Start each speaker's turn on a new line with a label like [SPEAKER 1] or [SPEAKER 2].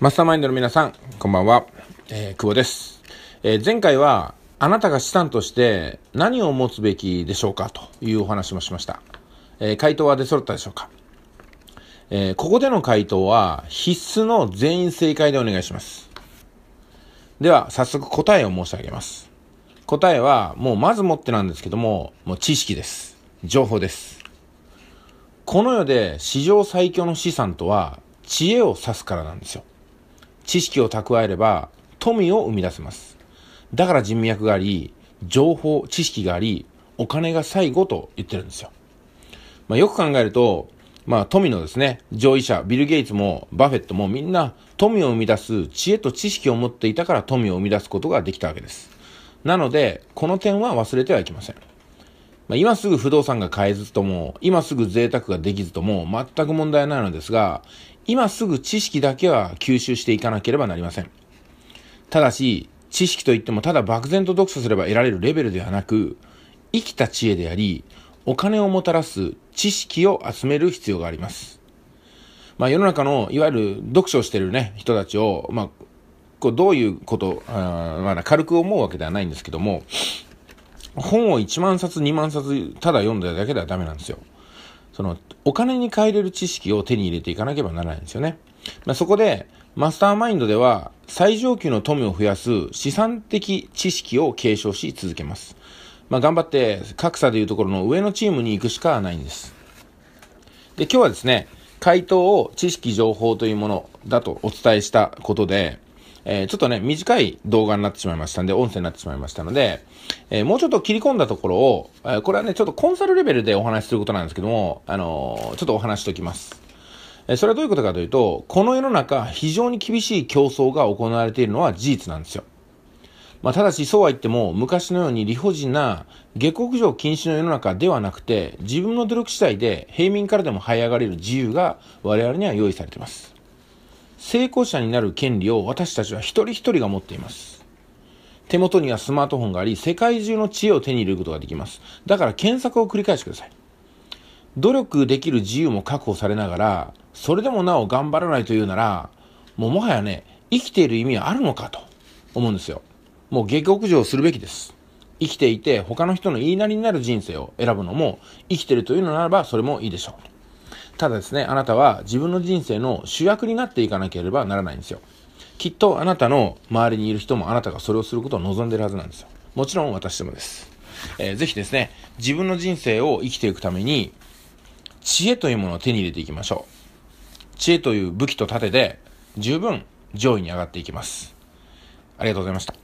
[SPEAKER 1] マスターマインドの皆さん、こんばんは。えー、久保です。えー、前回は、あなたが資産として何を持つべきでしょうかというお話もしました。えー、回答は出揃ったでしょうか、えー、ここでの回答は必須の全員正解でお願いします。では、早速答えを申し上げます。答えは、もうまずもってなんですけども、もう知識です。情報です。この世で史上最強の資産とは、知恵を指すからなんですよ。知識を蓄えれば富を生み出せます。だから人脈があり、情報、知識があり、お金が最後と言ってるんですよ。まあ、よく考えると、まあ、富のですね、上位者、ビル・ゲイツもバフェットもみんな富を生み出す知恵と知識を持っていたから富を生み出すことができたわけです。なので、この点は忘れてはいけません。まあ、今すぐ不動産が買えずとも、今すぐ贅沢ができずとも、全く問題ないのですが、今すぐ知識だけは吸収していかなければなりません。ただし、知識といってもただ漠然と読書すれば得られるレベルではなく、生きた知恵であり、お金をもたらす知識を集める必要があります。まあ世の中のいわゆる読書をしてるね、人たちを、まあ、こうどういうこと、あまあ、軽く思うわけではないんですけども、本を1万冊、2万冊、ただ読んだだけではダメなんですよ。その、お金に換えれる知識を手に入れていかなければならないんですよね。まあ、そこで、マスターマインドでは、最上級の富を増やす資産的知識を継承し続けます。まあ、頑張って、格差でいうところの上のチームに行くしかないんです。で、今日はですね、回答を知識情報というものだとお伝えしたことで、えー、ちょっとね、短い動画になってしまいましたんで、音声になってしまいましたので、えー、もうちょっと切り込んだところを、えー、これはね、ちょっとコンサルレベルでお話しすることなんですけども、あのちょっとお話しときます。えそれはどういうことかというと、この世の中、非常に厳しい競争が行われているのは事実なんですよ。まあ、ただし、そうは言っても、昔のように理不尽な下克上禁止の世の中ではなくて、自分の努力次第で平民からでも這い上がれる自由が我々には用意されています。成功者になる権利を私たちは一人一人が持っています。手元にはスマートフォンがあり、世界中の知恵を手に入れることができます。だから検索を繰り返してください。努力できる自由も確保されながら、それでもなお頑張らないというなら、もうもはやね、生きている意味はあるのかと思うんですよ。もう下克上するべきです。生きていて他の人の言いなりになる人生を選ぶのも生きてるというのならばそれもいいでしょう。ただですね、あなたは自分の人生の主役になっていかなければならないんですよ。きっとあなたの周りにいる人もあなたがそれをすることを望んでるはずなんですよ。もちろん私でもです。えー、ぜひですね、自分の人生を生きていくために、知恵というものを手に入れていきましょう。知恵という武器と盾で、十分上位に上がっていきます。ありがとうございました。